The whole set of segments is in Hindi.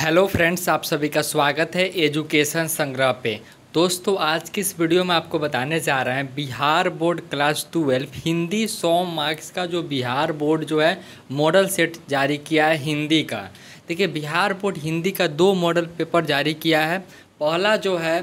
हेलो फ्रेंड्स आप सभी का स्वागत है एजुकेशन संग्रह पे दोस्तों आज की इस वीडियो में आपको बताने जा रहे हैं Bihar board class twelve Hindi सौ मार्क्स का जो बिहार बोर्ड जो है मॉडल सेट जारी किया है हिंदी का देखिए बिहार बोर्ड हिंदी का दो मॉडल पेपर जारी किया है पहला जो है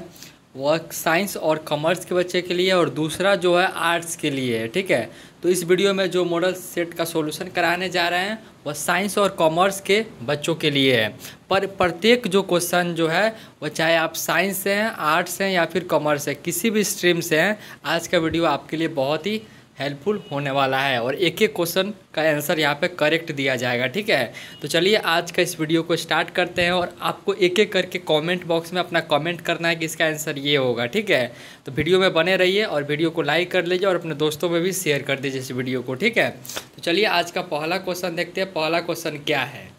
वह साइंस और कॉमर्स के बच्चे के लिए और दूसरा जो है आर्ट्स के लिए ठीक है तो इस वीडियो में जो मॉडल सेट का सॉल्यूशन कराने जा रहे हैं वह साइंस और कॉमर्स के बच्चों के लिए है पर प्रत्येक जो क्वेश्चन जो है वह चाहे आप साइंस से हैं आर्ट्स हैं या फिर कॉमर्स है किसी भी स्ट्रीम से हैं आज का वीडियो आपके लिए बहुत ही हेल्पफुल होने वाला है और एक एक क्वेश्चन का आंसर यहाँ पे करेक्ट दिया जाएगा ठीक है तो चलिए आज का इस वीडियो को स्टार्ट करते हैं और आपको एक एक करके कमेंट बॉक्स में अपना कमेंट करना है कि इसका आंसर ये होगा ठीक है तो वीडियो में बने रहिए और वीडियो को लाइक कर लीजिए और अपने दोस्तों में भी शेयर कर दीजिए इस वीडियो को ठीक है तो चलिए आज का पहला क्वेश्चन देखते हैं पहला क्वेश्चन क्या है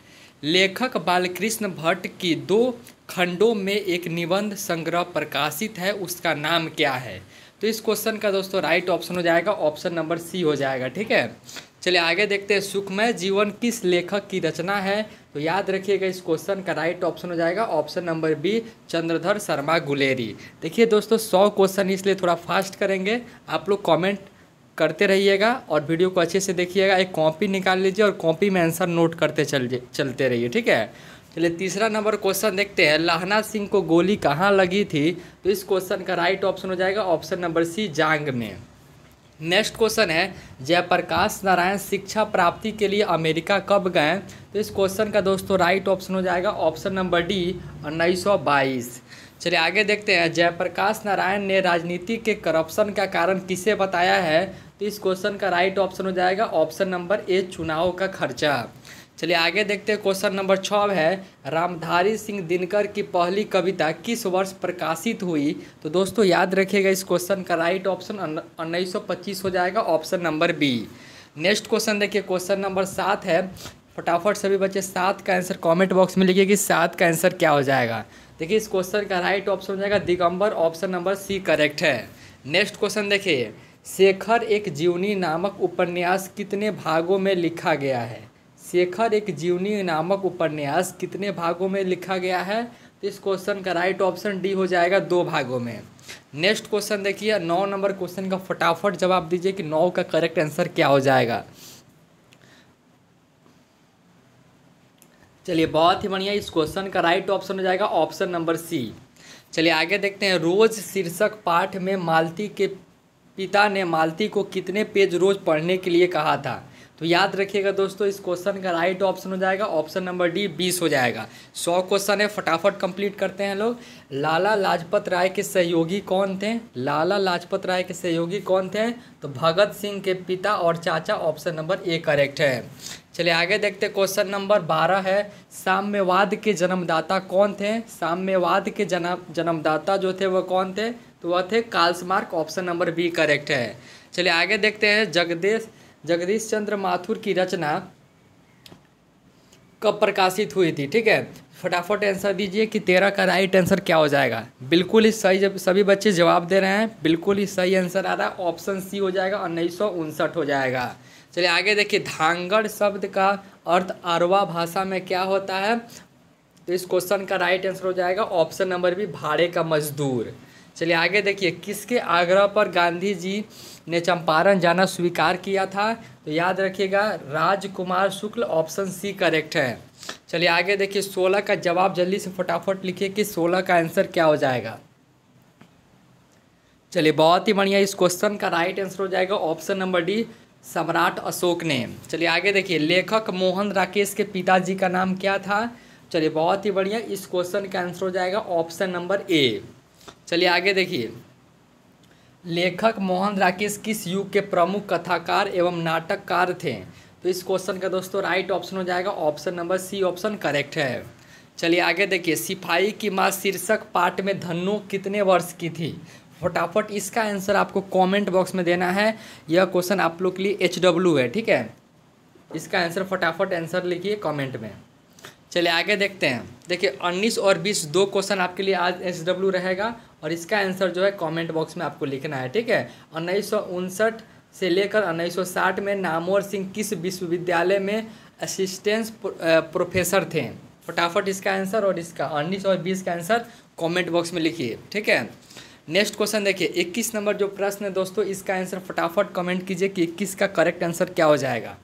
लेखक बालकृष्ण भट्ट की दो खंडों में एक निबंध संग्रह प्रकाशित है उसका नाम क्या है तो इस क्वेश्चन का दोस्तों राइट ऑप्शन हो जाएगा ऑप्शन नंबर सी हो जाएगा ठीक है चलिए आगे देखते हैं सुखमय जीवन किस लेखक की रचना है तो याद रखिएगा इस क्वेश्चन का राइट ऑप्शन हो जाएगा option number B Chandradhar Sharma Guleri देखिए दोस्तों सौ क्वेश्चन इसलिए थोड़ा फास्ट करेंगे आप लोग कॉमेंट करते रहिएगा और वीडियो को अच्छे से देखिएगा एक कॉपी निकाल लीजिए और कॉपी में आंसर नोट करते चल चलते रहिए ठीक है चलिए तीसरा नंबर क्वेश्चन देखते हैं लहना सिंह को गोली कहाँ लगी थी तो इस क्वेश्चन का राइट ऑप्शन हो जाएगा ऑप्शन नंबर सी जांग में नेक्स्ट क्वेश्चन है जयप्रकाश नारायण शिक्षा प्राप्ति के लिए अमेरिका कब गए तो इस क्वेश्चन का दोस्तों राइट ऑप्शन हो जाएगा ऑप्शन नंबर डी उन्नीस सौ बाईस चलिए आगे देखते हैं जयप्रकाश नारायण ने राजनीति के करप्शन का कारण किसे बताया है तो इस क्वेश्चन का राइट ऑप्शन हो जाएगा ऑप्शन नंबर ए चुनाव का खर्चा चलिए आगे देखते हैं क्वेश्चन नंबर छः है रामधारी सिंह दिनकर की पहली कविता किस वर्ष प्रकाशित हुई तो दोस्तों याद रखिएगा इस क्वेश्चन का राइट ऑप्शन उन्नीस हो जाएगा option number B next question देखिए क्वेश्चन नंबर सात है फटाफट सभी बच्चे सात का आंसर कमेंट बॉक्स में लिखिए कि सात का आंसर क्या हो जाएगा देखिए इस क्वेश्चन का राइट ऑप्शन हो जाएगा Digambar option number C correct है नेक्स्ट क्वेश्चन देखिए शेखर एक जीवनी नामक उपन्यास कितने भागों में लिखा गया है शेखर एक जीवनी नामक उपन्यास कितने भागों में लिखा गया है तो इस क्वेश्चन का राइट ऑप्शन डी हो जाएगा दो भागों में नेक्स्ट क्वेश्चन देखिए नौ नंबर क्वेश्चन का फटाफट जवाब दीजिए कि नौ का करेक्ट आंसर क्या हो जाएगा चलिए बहुत ही बढ़िया इस क्वेश्चन का राइट ऑप्शन हो जाएगा ऑप्शन नंबर सी चलिए आगे देखते हैं रोज शीर्षक पाठ में मालती के पिता ने मालती को कितने पेज रोज पढ़ने के लिए कहा था तो याद रखिएगा दोस्तों इस क्वेश्चन का राइट ऑप्शन हो जाएगा ऑप्शन नंबर डी बीस हो जाएगा सौ क्वेश्चन है फटाफट कंप्लीट करते हैं लोग लाला लाजपत राय के सहयोगी कौन थे लाला लाजपत राय के सहयोगी कौन थे तो भगत सिंह के पिता और चाचा ऑप्शन नंबर ए करेक्ट है चलिए आगे देखते क्वेश्चन नंबर बारह है साम्यवाद के जन्मदाता कौन थे साम्यवाद के जन्म जन्मदाता जो थे वह कौन थे तो वह थे Karl Marx option number B correct है चलिए आगे देखते हैं जगदेश जगदीश चंद्र माथुर की रचना कब प्रकाशित हुई थी ठीक है फटाफट आंसर दीजिए कि तेरह का राइट आंसर क्या हो जाएगा बिल्कुल ही सही जब सभी बच्चे जवाब दे रहे हैं बिल्कुल ही सही आंसर आ रहा है ऑप्शन सी हो जाएगा उन्नीस हो जाएगा चलिए आगे देखिए धांगड़ शब्द का अर्थ अरवा भाषा में क्या होता है तो इस क्वेश्चन का राइट आंसर हो जाएगा ऑप्शन नंबर बी भाड़े का मजदूर चलिए आगे देखिए किसके आग्रह पर गांधी जी ने चंपारण जाना स्वीकार किया था तो याद रखिएगा राजकुमार शुक्ल ऑप्शन सी करेक्ट है चलिए आगे देखिए सोलह का जवाब जल्दी से फटाफट लिखिए कि सोलह का आंसर क्या हो जाएगा चलिए बहुत ही बढ़िया इस क्वेश्चन का राइट आंसर हो जाएगा ऑप्शन नंबर डी सम्राट अशोक ने चलिए आगे देखिए लेखक मोहन राकेश के पिताजी का नाम क्या था चलिए बहुत ही बढ़िया इस क्वेश्चन का आंसर हो जाएगा ऑप्शन नंबर ए चलिए आगे देखिए लेखक मोहन राकेश किस युग के प्रमुख कथाकार एवं नाटककार थे तो इस क्वेश्चन का दोस्तों राइट ऑप्शन हो जाएगा option number C option correct है चलिए आगे देखिए सिपाही की माँ शीर्षक पाठ में धन्नो कितने वर्ष की थी फटाफट इसका आंसर आपको कमेंट बॉक्स में देना है यह क्वेश्चन आप लोग के लिए एच डब्ल्यू है ठीक है इसका आंसर फटाफट आंसर लिखिए कमेंट में चलिए आगे देखते हैं देखिए उन्नीस और बीस दो क्वेश्चन आपके लिए आज एच डब्ल्यू रहेगा और इसका आंसर जो है कमेंट बॉक्स में आपको लिखना है ठीक है उन्नीस से लेकर साठ में नामोर सिंह किस विश्वविद्यालय में असिस्टेंस प्रोफेसर थे फटाफट इसका आंसर और इसका उन्नीस और बीस का आंसर कमेंट बॉक्स में लिखिए ठीक है नेक्स्ट क्वेश्चन देखिए इक्कीस नंबर जो प्रश्न है दोस्तों इसका आंसर फटाफट कमेंट कीजिए कि इक्कीस का करेक्ट आंसर क्या हो जाएगा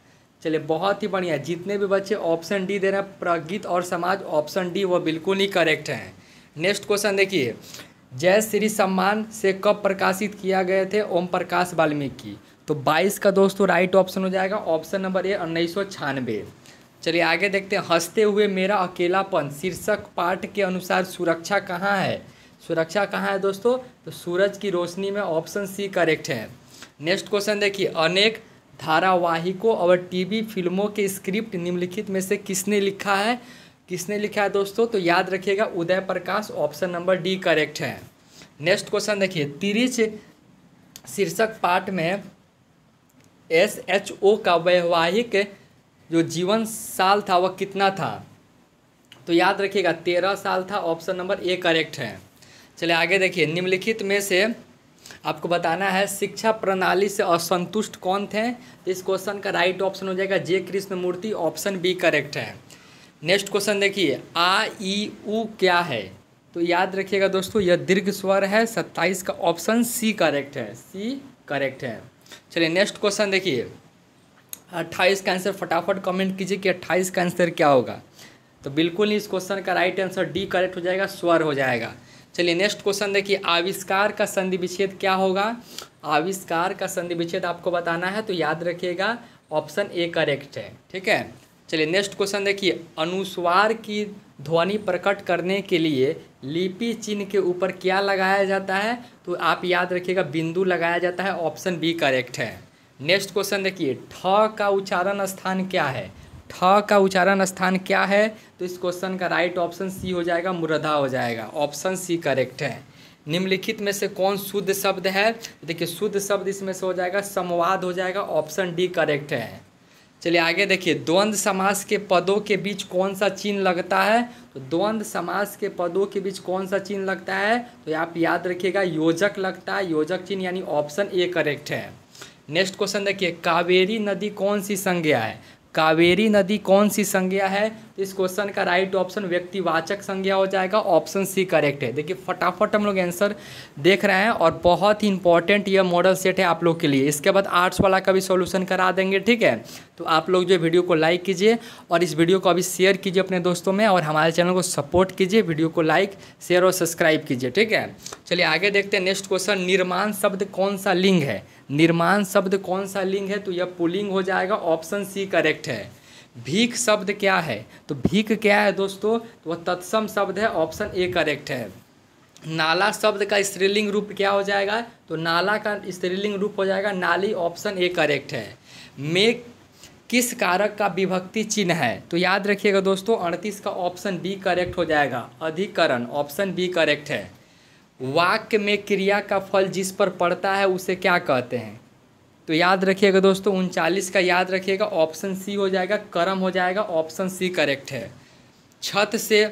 चलिए बहुत ही बढ़िया जितने भी बच्चे ऑप्शन डी दे रहे हैं प्रगीत और समाज ऑप्शन डी वो बिल्कुल ही करेक्ट हैं नेक्स्ट क्वेश्चन देखिए जय श्री सम्मान से कब प्रकाशित किया गए थे ओम प्रकाश वाल्मीकि तो 22 का दोस्तों राइट ऑप्शन हो जाएगा ऑप्शन नंबर ए उन्नीस चलिए आगे देखते हैं हंसते हुए मेरा अकेलापन शीर्षक पाठ के अनुसार सुरक्षा कहाँ है सुरक्षा कहाँ है दोस्तों तो सूरज की रोशनी में ऑप्शन सी करेक्ट है नेक्स्ट क्वेश्चन देखिए अनेक धारावाहिकों और टीवी फिल्मों के स्क्रिप्ट निम्नलिखित में से किसने लिखा है किसने लिखा है दोस्तों तो याद रखिएगा Uday Prakash option number D correct है नेक्स्ट क्वेश्चन देखिए तिरिच शीर्षक पाठ में एस एच ओ का वैवाहिक जो जीवन साल था वह कितना था तो याद रखिएगा तेरह साल था ऑप्शन नंबर ए करेक्ट है चलिए आगे देखिए निम्नलिखित में से आपको बताना है शिक्षा प्रणाली से असंतुष्ट कौन थे तो इस क्वेश्चन का राइट ऑप्शन हो जाएगा J Krishnamurti option B correct है नेक्स्ट क्वेश्चन देखिए आ ई ऊ क्या है तो याद रखिएगा दोस्तों यह दीर्घ स्वर है सत्ताईस का ऑप्शन सी करेक्ट है सी करेक्ट है चलिए नेक्स्ट क्वेश्चन देखिए अट्ठाईस का आंसर फटाफट कमेंट कीजिए कि अट्ठाईस का आंसर क्या होगा तो बिल्कुल ही इस क्वेश्चन का राइट आंसर डी करेक्ट हो जाएगा स्वर हो जाएगा चलिए नेक्स्ट क्वेश्चन देखिए आविष्कार का संधि विच्छेद क्या होगा आविष्कार का संधि विच्छेद आपको बताना है तो याद रखिएगा ऑप्शन ए करेक्ट है ठीक है चलिए नेक्स्ट क्वेश्चन देखिए अनुस्वार की ध्वनि प्रकट करने के लिए लिपि चिन्ह के ऊपर क्या लगाया जाता है तो आप याद रखिएगा बिंदु लगाया जाता है ऑप्शन बी करेक्ट है नेक्स्ट क्वेश्चन देखिए ठ का उच्चारण स्थान क्या है ठ का उच्चारण स्थान क्या है तो इस क्वेश्चन का राइट ऑप्शन सी हो जाएगा मुरदा हो जाएगा ऑप्शन सी करेक्ट है निम्नलिखित में से कौन शुद्ध शब्द है देखिए शुद्ध शब्द इसमें से हो जाएगा संवाद हो जाएगा ऑप्शन डी करेक्ट है चलिए आगे देखिए द्वंद्व समास के पदों के बीच कौन सा चिन्ह लगता है तो द्वंद्व समास के पदों के बीच कौन सा चिन्ह लगता है तो आप याद रखिएगा योजक लगता है योजक चिन्ह यानी ऑप्शन ए करेक्ट है नेक्स्ट क्वेश्चन देखिए कावेरी नदी कौन सी संज्ञा है कावेरी नदी कौन सी संज्ञा है तो इस क्वेश्चन का राइट ऑप्शन व्यक्तिवाचक संज्ञा हो जाएगा ऑप्शन सी करेक्ट है देखिए फटाफट हम लोग आंसर देख रहे हैं और बहुत ही इंपॉर्टेंट यह मॉडल सेट है आप लोग के लिए इसके बाद आर्ट्स वाला का भी सॉल्यूशन करा देंगे ठीक है तो आप लोग जो वीडियो को लाइक कीजिए और इस वीडियो को अभी शेयर कीजिए अपने दोस्तों में और हमारे चैनल को सपोर्ट कीजिए वीडियो को लाइक शेयर और सब्सक्राइब कीजिए ठीक है चलिए आगे देखते हैं नेक्स्ट क्वेश्चन निर्माण शब्द कौन सा लिंग है निर्माण शब्द कौन सा लिंग है तो यह पुलिंग हो जाएगा ऑप्शन सी करेक्ट है भीख शब्द क्या है तो भीख क्या है दोस्तों तो वह तत्सम शब्द है ऑप्शन ए करेक्ट है नाला शब्द का स्त्रीलिंग रूप क्या हो जाएगा तो नाला का स्त्रीलिंग रूप हो जाएगा नाली ऑप्शन ए करेक्ट है मेक किस कारक का विभक्ति चिन्ह है तो याद रखिएगा दोस्तों अड़तीस का ऑप्शन बी करेक्ट हो जाएगा अधिकरण ऑप्शन बी करेक्ट है वाक्य में क्रिया का फल जिस पर पड़ता है उसे क्या कहते हैं तो याद रखिएगा दोस्तों उनचालीस का याद रखिएगा ऑप्शन सी हो जाएगा कर्म हो जाएगा ऑप्शन सी करेक्ट है छत से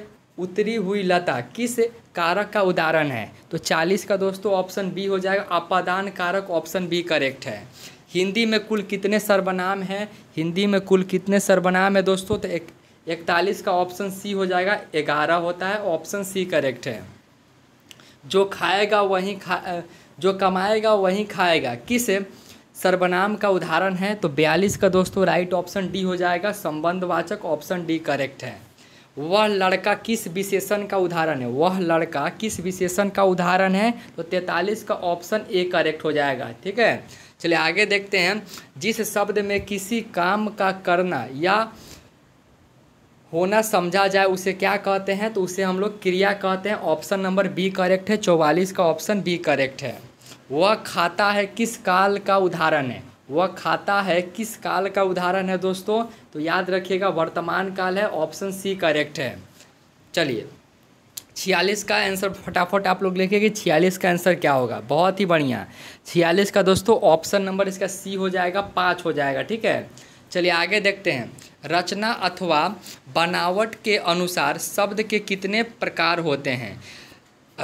उतरी हुई लता किस कारक का उदाहरण है तो चालीस का दोस्तों ऑप्शन बी हो जाएगा अपादान कारक ऑप्शन बी करेक्ट है हिंदी में कुल कितने सर्वनाम हैं हिंदी में कुल कितने सर्वनाम है दोस्तों तो एक इकतालीस का ऑप्शन सी हो जाएगा ग्यारह होता है ऑप्शन सी करेक्ट है जो खाएगा वहीं खा जो कमाएगा वहीं खाएगा किस सर्वनाम का उदाहरण है तो बयालीस का दोस्तों राइट ऑप्शन डी हो जाएगा संबंधवाचक ऑप्शन डी करेक्ट है वह लड़का किस विशेषण का उदाहरण है वह लड़का किस विशेषण का उदाहरण है तो तैतालीस का ऑप्शन ए करेक्ट हो जाएगा ठीक है चलिए आगे देखते हैं जिस शब्द में किसी काम का करना या होना समझा जाए उसे क्या कहते हैं तो उसे हम लोग क्रिया कहते हैं ऑप्शन नंबर बी करेक्ट है चौवालीस का ऑप्शन बी करेक्ट है वह खाता है किस काल का उदाहरण है वह खाता है किस काल का उदाहरण है दोस्तों तो याद रखिएगा वर्तमान काल है ऑप्शन सी करेक्ट है चलिए छियालीस का आंसर फटाफट आप लोग कि छियालीस का आंसर क्या होगा बहुत ही बढ़िया छियालीस का दोस्तों ऑप्शन नंबर इसका सी हो जाएगा पाँच हो जाएगा ठीक है चलिए आगे देखते हैं रचना अथवा बनावट के अनुसार शब्द के कितने प्रकार होते हैं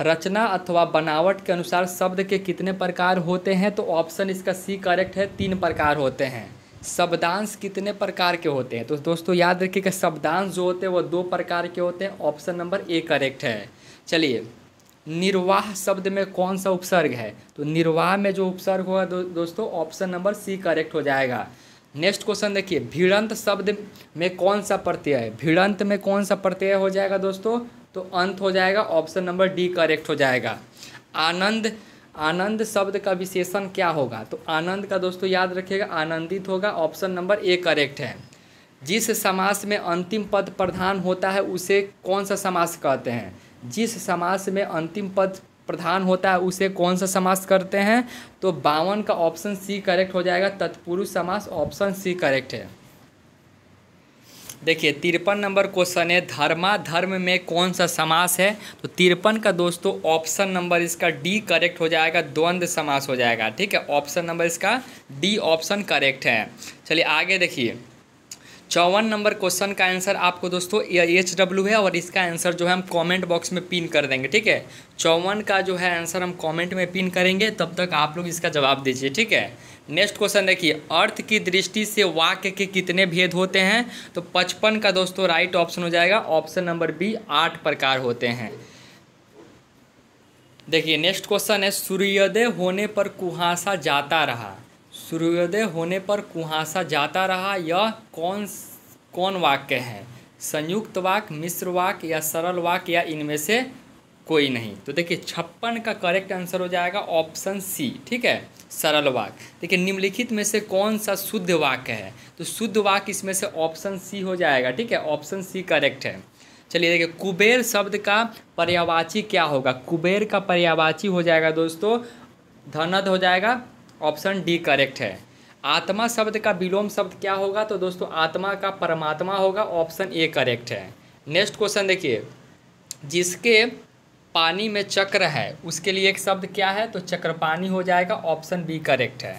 रचना अथवा बनावट के अनुसार शब्द के कितने प्रकार होते हैं तो ऑप्शन इसका सी करेक्ट है तीन प्रकार होते हैं शब्दांश कितने प्रकार के होते हैं तो दोस्तों याद रखिएगा शब्दांश जो होते हैं वो दो प्रकार के होते हैं ऑप्शन नंबर ए करेक्ट है चलिए निर्वाह शब्द में कौन सा उपसर्ग है तो निर्वाह में जो उपसर्ग होगा दो, दोस्तों ऑप्शन नंबर सी करेक्ट हो जाएगा नेक्स्ट क्वेश्चन देखिए भिड़ंत शब्द में कौन सा प्रत्यय है भिड़ंत में कौन सा प्रत्यय हो जाएगा दोस्तों तो अंत हो जाएगा ऑप्शन नंबर डी करेक्ट हो जाएगा आनंद आनंद शब्द का विशेषण क्या होगा तो आनंद का दोस्तों याद रखिएगा आनंदित होगा ऑप्शन नंबर ए करेक्ट है जिस समास में अंतिम पद प्रधान होता है उसे कौन सा समास कहते हैं जिस समास में अंतिम पद प्रधान होता है उसे कौन सा समास करते हैं तो बावन का ऑप्शन सी करेक्ट हो जाएगा तत्पुरुष समास ऑप्शन सी करेक्ट है देखिए तिरपन नंबर क्वेश्चन है धर्मा धर्म में कौन सा समास है तो तिरपन का दोस्तों ऑप्शन नंबर इसका डी करेक्ट हो जाएगा द्वंद समास हो जाएगा ठीक है ऑप्शन नंबर इसका डी ऑप्शन करेक्ट है चलिए आगे देखिए चौवन नंबर क्वेश्चन का आंसर आपको दोस्तों एच डब्ल्यू है और इसका आंसर जो है हम कमेंट बॉक्स में पिन कर देंगे ठीक है चौवन का जो है आंसर हम कमेंट में पिन करेंगे तब तक आप लोग इसका जवाब दीजिए ठीक है नेक्स्ट क्वेश्चन देखिए अर्थ की दृष्टि से वाक्य के कितने भेद होते हैं तो पचपन का दोस्तों राइट ऑप्शन हो जाएगा ऑप्शन नंबर बी आठ प्रकार होते हैं देखिए नेक्स्ट क्वेश्चन है सूर्योदय होने पर कुहासा जाता रहा सूर्योदय होने पर कुहासा जाता रहा यह कौन कौन वाक्य है संयुक्त वाक्य मिश्र वाक्य या सरल वाक्य या इनमें से कोई नहीं तो देखिए छप्पन का करेक्ट आंसर हो जाएगा ऑप्शन सी ठीक है सरल वाक्य देखिए निम्नलिखित में से कौन सा शुद्ध वाक्य है तो शुद्ध वाक्य इसमें से ऑप्शन सी हो जाएगा ठीक है ऑप्शन सी करेक्ट है चलिए देखिए कुबेर शब्द का पर्यावाची क्या होगा कुबेर का पर्यावाची हो जाएगा दोस्तों धनद हो जाएगा ऑप्शन डी करेक्ट है आत्मा शब्द का विलोम शब्द क्या होगा तो दोस्तों आत्मा का परमात्मा होगा ऑप्शन ए करेक्ट है नेक्स्ट क्वेश्चन देखिए जिसके पानी में चक्र है उसके लिए एक शब्द क्या है तो चक्रपानी हो जाएगा ऑप्शन बी करेक्ट है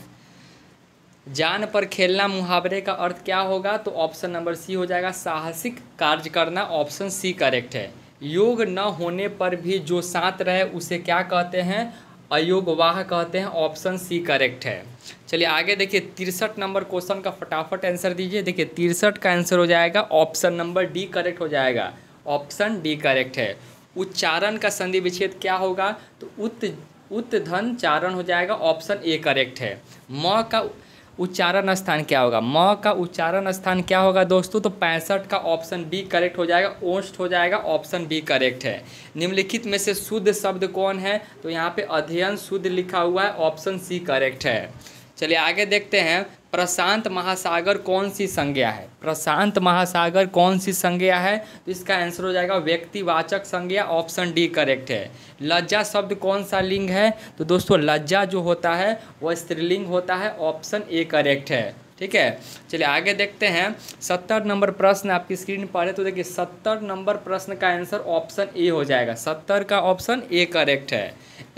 जान पर खेलना मुहावरे का अर्थ क्या होगा तो ऑप्शन नंबर सी हो जाएगा साहसिक कार्य करना ऑप्शन सी करेक्ट है योग न होने पर भी जो साथ रहे उसे क्या कहते हैं अयोगवाह कहते हैं ऑप्शन सी करेक्ट है चलिए आगे देखिए तिरसठ नंबर क्वेश्चन का फटाफट आंसर दीजिए देखिए तिरसठ का आंसर हो जाएगा ऑप्शन नंबर डी करेक्ट हो जाएगा ऑप्शन डी करेक्ट है उच्चारण का संधि विच्छेद क्या होगा तो उत धन चारण हो जाएगा ऑप्शन ए करेक्ट है म का उच्चारण स्थान क्या होगा म का उच्चारण स्थान क्या होगा दोस्तों तो पैंसठ का ऑप्शन बी करेक्ट हो जाएगा ओष्ठ हो जाएगा ऑप्शन बी करेक्ट है निम्नलिखित में से शुद्ध शब्द कौन है तो यहाँ पे अध्ययन शुद्ध लिखा हुआ है ऑप्शन सी करेक्ट है चलिए आगे देखते हैं प्रशांत महासागर कौन सी संज्ञा है प्रशांत महासागर कौन सी संज्ञा है तो इसका आंसर हो जाएगा व्यक्तिवाचक संज्ञा ऑप्शन डी करेक्ट है लज्जा शब्द कौन सा लिंग है तो दोस्तों लज्जा जो होता है वह स्त्रीलिंग होता है ऑप्शन ए करेक्ट है ठीक है चलिए आगे देखते हैं सत्तर नंबर प्रश्न आपकी स्क्रीन पर है तो देखिए सत्तर नंबर प्रश्न का आंसर ऑप्शन ए हो जाएगा सत्तर का ऑप्शन ए करेक्ट है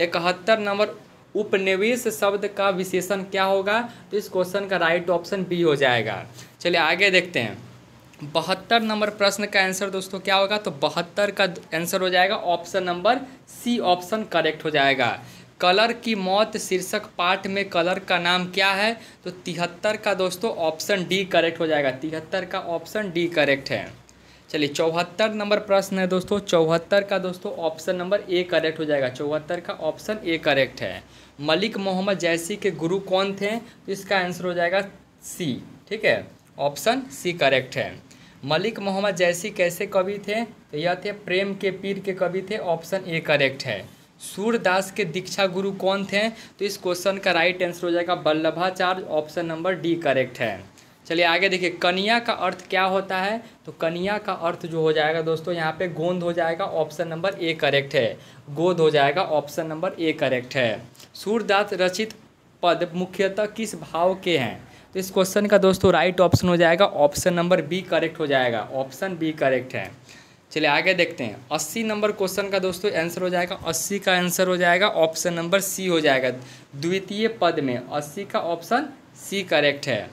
इकहत्तर नंबर उपनिवेश शब्द का विशेषण क्या होगा तो इस क्वेश्चन का राइट ऑप्शन बी हो जाएगा चलिए आगे देखते हैं बहत्तर नंबर प्रश्न का आंसर दोस्तों क्या होगा तो बहत्तर का आंसर हो जाएगा option number C option correct हो जाएगा कलर की मौत शीर्षक पाठ में कलर का नाम क्या है तो तिहत्तर का दोस्तों ऑप्शन डी करेक्ट हो जाएगा तिहत्तर का ऑप्शन डी करेक्ट है चलिए चौहत्तर नंबर प्रश्न है दोस्तों चौहत्तर का दोस्तों ऑप्शन नंबर ए करेक्ट हो जाएगा चौहत्तर का ऑप्शन ए करेक्ट है मलिक मोहम्मद जैसी के गुरु कौन थे तो इसका आंसर हो जाएगा सी ठीक है ऑप्शन सी करेक्ट है मलिक मोहम्मद जैसी कैसे कवि थे तो यह थे प्रेम के पीर के कवि थे ऑप्शन ए करेक्ट है सूरदास के दीक्षा गुरु कौन थे तो इस क्वेश्चन का राइट आंसर हो जाएगा Vallabhacharya option number D correct है चलिए आगे देखिए कनिया का अर्थ क्या होता है तो कनिया का अर्थ जो हो जाएगा दोस्तों यहाँ पे गोंद हो जाएगा ऑप्शन नंबर ए करेक्ट है गोद हो जाएगा ऑप्शन नंबर ए करेक्ट है सूरदास रचित पद मुख्यतः किस भाव के हैं तो इस क्वेश्चन का दोस्तों राइट ऑप्शन हो जाएगा ऑप्शन नंबर बी करेक्ट हो जाएगा ऑप्शन बी करेक्ट है चलिए आगे देखते हैं अस्सी नंबर क्वेश्चन का दोस्तों आंसर हो जाएगा अस्सी का आंसर हो जाएगा ऑप्शन नंबर सी हो जाएगा द्वितीय पद में अस्सी का ऑप्शन सी करेक्ट है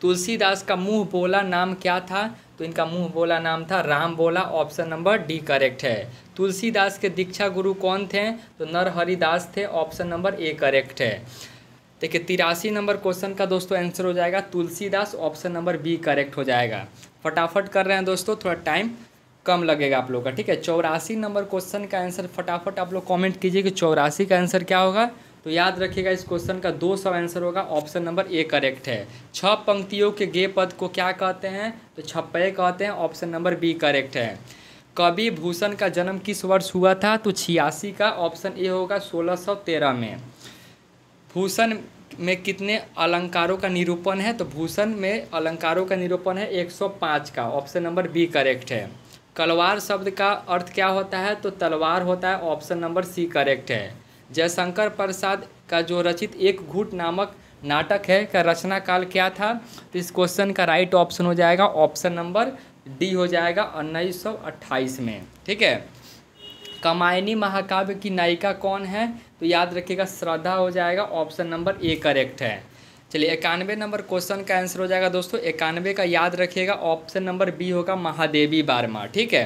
तुलसीदास का मुँह बोला नाम क्या था तो इनका मुँह बोला नाम था राम बोला ऑप्शन नंबर डी करेक्ट है तुलसीदास के दीक्षा गुरु कौन थे तो नरहरिदास थे ऑप्शन नंबर ए करेक्ट है देखिए तिरासी नंबर क्वेश्चन का दोस्तों आंसर हो जाएगा Tulsidas option number B correct हो जाएगा फटाफट कर रहे हैं दोस्तों थोड़ा टाइम कम लगेगा आप लोग का ठीक है चौरासी नंबर क्वेश्चन का आंसर फटाफट आप लोग कमेंट कीजिए कि चौरासी का आंसर क्या होगा तो याद रखिएगा इस क्वेश्चन का दो सब आंसर होगा ऑप्शन नंबर ए करेक्ट है छ पंक्तियों के गे पद को क्या कहते हैं तो छप्पे कहते हैं ऑप्शन नंबर बी करेक्ट है कवि भूषण का जन्म किस वर्ष हुआ था तो छियासी का ऑप्शन ए होगा सोलह सौ तेरह में भूषण में कितने अलंकारों का निरूपण है तो भूषण में अलंकारों का निरूपण है 105 का ऑप्शन नंबर बी करेक्ट है कलवार शब्द का अर्थ क्या होता है तो तलवार होता है ऑप्शन नंबर सी करेक्ट है जयशंकर प्रसाद का जो रचित एक घूट नामक नाटक है का रचना काल क्या था तो इस क्वेश्चन का राइट ऑप्शन हो जाएगा ऑप्शन नंबर डी हो जाएगा उन्नीस में ठीक है कमायनी महाकाव्य की नायिका कौन है तो याद रखिएगा श्रद्धा हो जाएगा ऑप्शन नंबर ए करेक्ट है चलिए इक्यानवे नंबर क्वेश्चन का आंसर हो जाएगा दोस्तों इक्यानवे का याद रखिएगा ऑप्शन नंबर बी होगा महादेवी बारमा ठीक है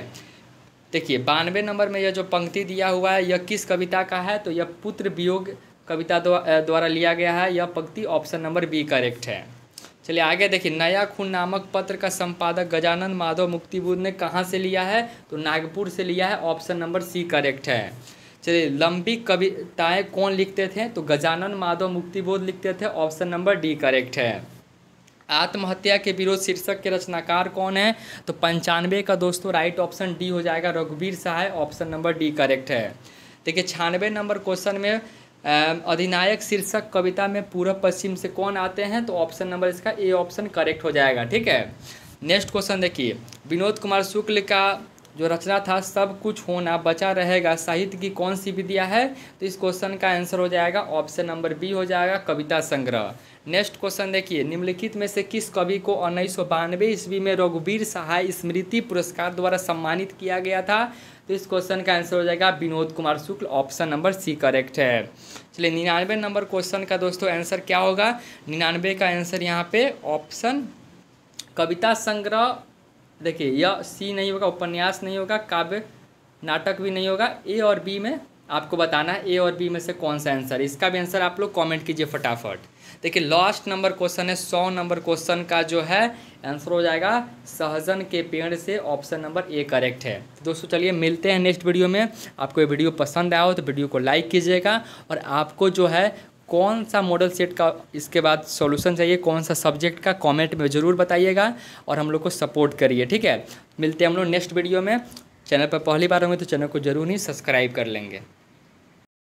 देखिए बानवे नंबर में यह जो पंक्ति दिया हुआ है यह किस कविता का है तो यह पुत्र वियोग कविता द्वारा लिया गया है यह पंक्ति ऑप्शन नंबर बी करेक्ट है चलिए आगे देखिए नया खून नामक पत्र का संपादक गजानन माधव मुक्तिबुद्ध ने कहाँ से लिया है तो नागपुर से लिया है ऑप्शन नंबर सी करेक्ट है चलिए लंबी कविताएं कौन लिखते थे तो गजानन माधव मुक्तिबोध लिखते थे ऑप्शन नंबर डी करेक्ट है आत्महत्या के विरोध शीर्षक के रचनाकार कौन है तो पंचानवे का दोस्तों राइट ऑप्शन डी हो जाएगा रघुवीर Sahay option number D correct है देखिए छियानवे नंबर क्वेश्चन में अधिनायक शीर्षक कविता में पूर्व पश्चिम से कौन आते हैं तो ऑप्शन नंबर इसका ए ऑप्शन करेक्ट हो जाएगा ठीक है नेक्स्ट क्वेश्चन देखिए विनोद कुमार शुक्ल का जो रचना था सब कुछ होना बचा रहेगा साहित्य की कौन सी विद्या है तो इस क्वेश्चन का आंसर हो जाएगा ऑप्शन नंबर बी हो जाएगा कविता संग्रह नेक्स्ट क्वेश्चन देखिए निम्नलिखित में से किस कवि को उन्नीस सौ बानवे ईस्वी में रघुवीर सहाय स्मृति पुरस्कार द्वारा सम्मानित किया गया था तो इस क्वेश्चन का आंसर हो जाएगा Vinod Kumar Shukla option number C correct है चलिए निन्यानवे नंबर क्वेश्चन का दोस्तों आंसर क्या होगा निन्यानवे का आंसर यहाँ पे ऑप्शन कविता संग्रह देखिए यह सी नहीं होगा उपन्यास नहीं होगा काव्य नाटक भी नहीं होगा ए और बी में आपको बताना है ए और बी में से कौन सा आंसर इसका भी आंसर आप लोग कमेंट कीजिए फटाफट देखिए लास्ट नंबर क्वेश्चन है सौ नंबर क्वेश्चन का जो है आंसर हो जाएगा सहजन के पेड़ से ऑप्शन नंबर ए करेक्ट है दोस्तों चलिए मिलते हैं नेक्स्ट वीडियो में आपको ये वीडियो पसंद आया हो तो वीडियो को लाइक कीजिएगा और आपको जो है कौन सा मॉडल सेट का इसके बाद सॉल्यूशन चाहिए कौन सा सब्जेक्ट का कमेंट में ज़रूर बताइएगा और हम लोग को सपोर्ट करिए ठीक है मिलते हैं हम लोग नेक्स्ट वीडियो में चैनल पर पहली बार होंगे तो चैनल को जरूर ही सब्सक्राइब कर लेंगे